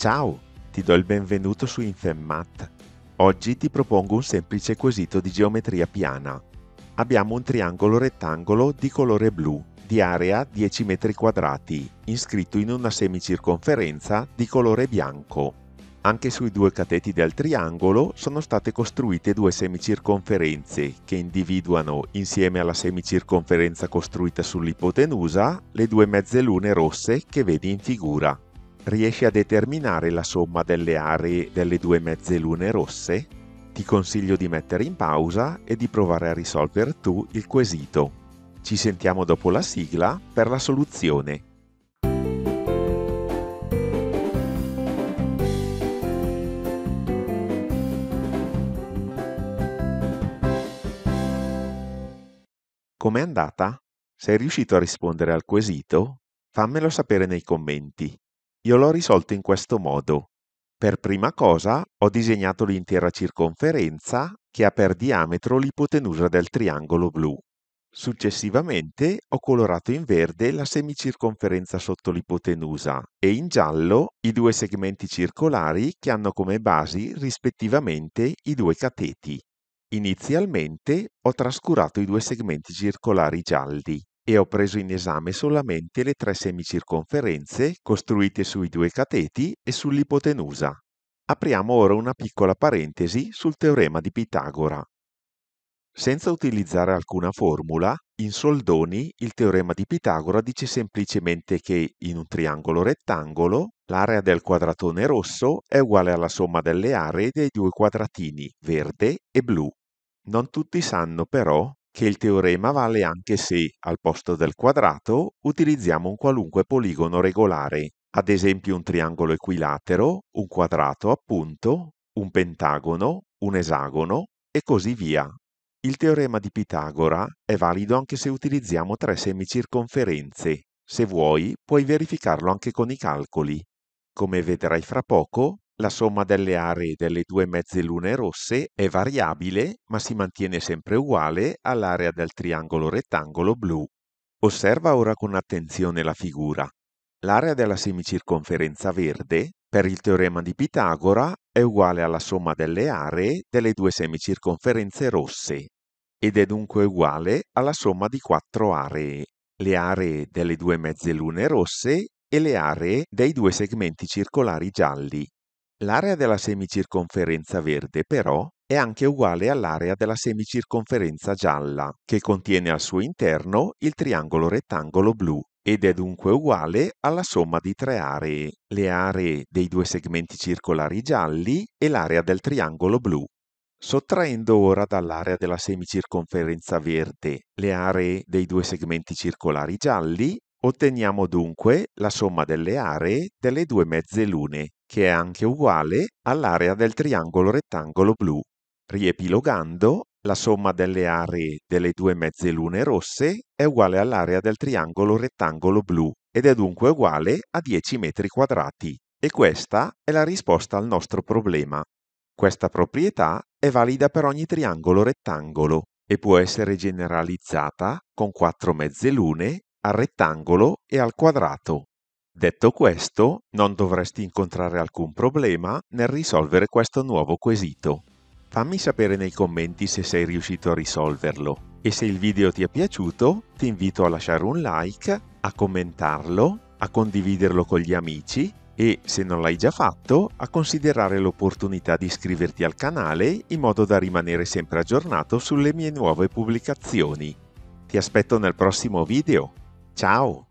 Ciao, ti do il benvenuto su Infemmat. Oggi ti propongo un semplice quesito di geometria piana. Abbiamo un triangolo rettangolo di colore blu, di area 10 m2, iscritto in una semicirconferenza di colore bianco. Anche sui due cateti del triangolo sono state costruite due semicirconferenze che individuano, insieme alla semicirconferenza costruita sull'ipotenusa, le due mezze lune rosse che vedi in figura. Riesci a determinare la somma delle aree delle due mezze lune rosse? Ti consiglio di mettere in pausa e di provare a risolvere tu il quesito. Ci sentiamo dopo la sigla per la soluzione. Com'è andata? Sei riuscito a rispondere al quesito? Fammelo sapere nei commenti. Io l'ho risolto in questo modo. Per prima cosa ho disegnato l'intera circonferenza che ha per diametro l'ipotenusa del triangolo blu. Successivamente ho colorato in verde la semicirconferenza sotto l'ipotenusa e in giallo i due segmenti circolari che hanno come basi rispettivamente i due cateti. Inizialmente ho trascurato i due segmenti circolari gialli e ho preso in esame solamente le tre semicirconferenze costruite sui due cateti e sull'ipotenusa. Apriamo ora una piccola parentesi sul teorema di Pitagora. Senza utilizzare alcuna formula, in soldoni il teorema di Pitagora dice semplicemente che in un triangolo rettangolo l'area del quadratone rosso è uguale alla somma delle aree dei due quadratini verde e blu. Non tutti sanno però che il teorema vale anche se, al posto del quadrato, utilizziamo un qualunque poligono regolare, ad esempio un triangolo equilatero, un quadrato appunto, un pentagono, un esagono e così via. Il teorema di Pitagora è valido anche se utilizziamo tre semicirconferenze. Se vuoi, puoi verificarlo anche con i calcoli. Come vedrai fra poco, la somma delle aree delle due mezzalune rosse è variabile ma si mantiene sempre uguale all'area del triangolo rettangolo blu. Osserva ora con attenzione la figura. L'area della semicirconferenza verde, per il teorema di Pitagora, è uguale alla somma delle aree delle due semicirconferenze rosse ed è dunque uguale alla somma di quattro aree, le aree delle due mezzalune rosse e le aree dei due segmenti circolari gialli. L'area della semicirconferenza verde, però, è anche uguale all'area della semicirconferenza gialla, che contiene al suo interno il triangolo rettangolo blu ed è dunque uguale alla somma di tre aree, le aree dei due segmenti circolari gialli e l'area del triangolo blu. Sottraendo ora dall'area della semicirconferenza verde le aree dei due segmenti circolari gialli, Otteniamo dunque la somma delle aree delle due mezze lune, che è anche uguale all'area del triangolo rettangolo blu. Riepilogando, la somma delle aree delle due mezze lune rosse è uguale all'area del triangolo rettangolo blu ed è dunque uguale a 10 metri quadrati. E questa è la risposta al nostro problema. Questa proprietà è valida per ogni triangolo rettangolo e può essere generalizzata con quattro lune al rettangolo e al quadrato. Detto questo, non dovresti incontrare alcun problema nel risolvere questo nuovo quesito. Fammi sapere nei commenti se sei riuscito a risolverlo e se il video ti è piaciuto ti invito a lasciare un like, a commentarlo, a condividerlo con gli amici e, se non l'hai già fatto, a considerare l'opportunità di iscriverti al canale in modo da rimanere sempre aggiornato sulle mie nuove pubblicazioni. Ti aspetto nel prossimo video! Ciao